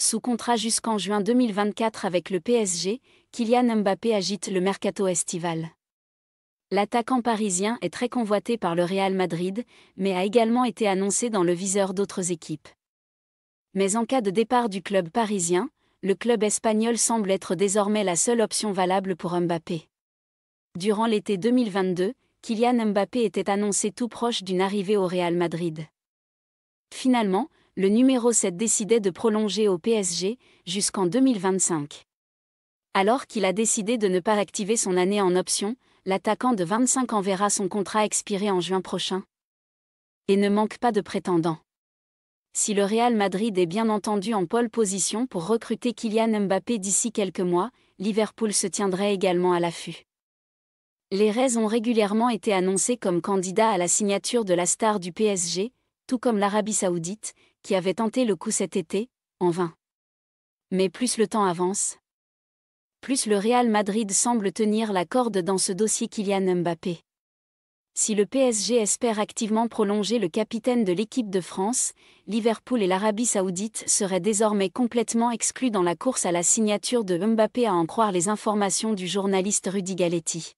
sous contrat jusqu'en juin 2024 avec le PSG, Kylian Mbappé agite le mercato estival. L'attaquant parisien est très convoité par le Real Madrid, mais a également été annoncé dans le viseur d'autres équipes. Mais en cas de départ du club parisien, le club espagnol semble être désormais la seule option valable pour Mbappé. Durant l'été 2022, Kylian Mbappé était annoncé tout proche d'une arrivée au Real Madrid. Finalement, le numéro 7 décidait de prolonger au PSG jusqu'en 2025. Alors qu'il a décidé de ne pas activer son année en option, l'attaquant de 25 ans verra son contrat expirer en juin prochain. Et ne manque pas de prétendants. Si le Real Madrid est bien entendu en pole position pour recruter Kylian Mbappé d'ici quelques mois, Liverpool se tiendrait également à l'affût. Les Reds ont régulièrement été annoncés comme candidats à la signature de la star du PSG, tout comme l'Arabie saoudite, qui avait tenté le coup cet été, en vain. Mais plus le temps avance, plus le Real Madrid semble tenir la corde dans ce dossier Kylian Mbappé. Si le PSG espère activement prolonger le capitaine de l'équipe de France, Liverpool et l'Arabie saoudite seraient désormais complètement exclus dans la course à la signature de Mbappé à en croire les informations du journaliste Rudy Galletti.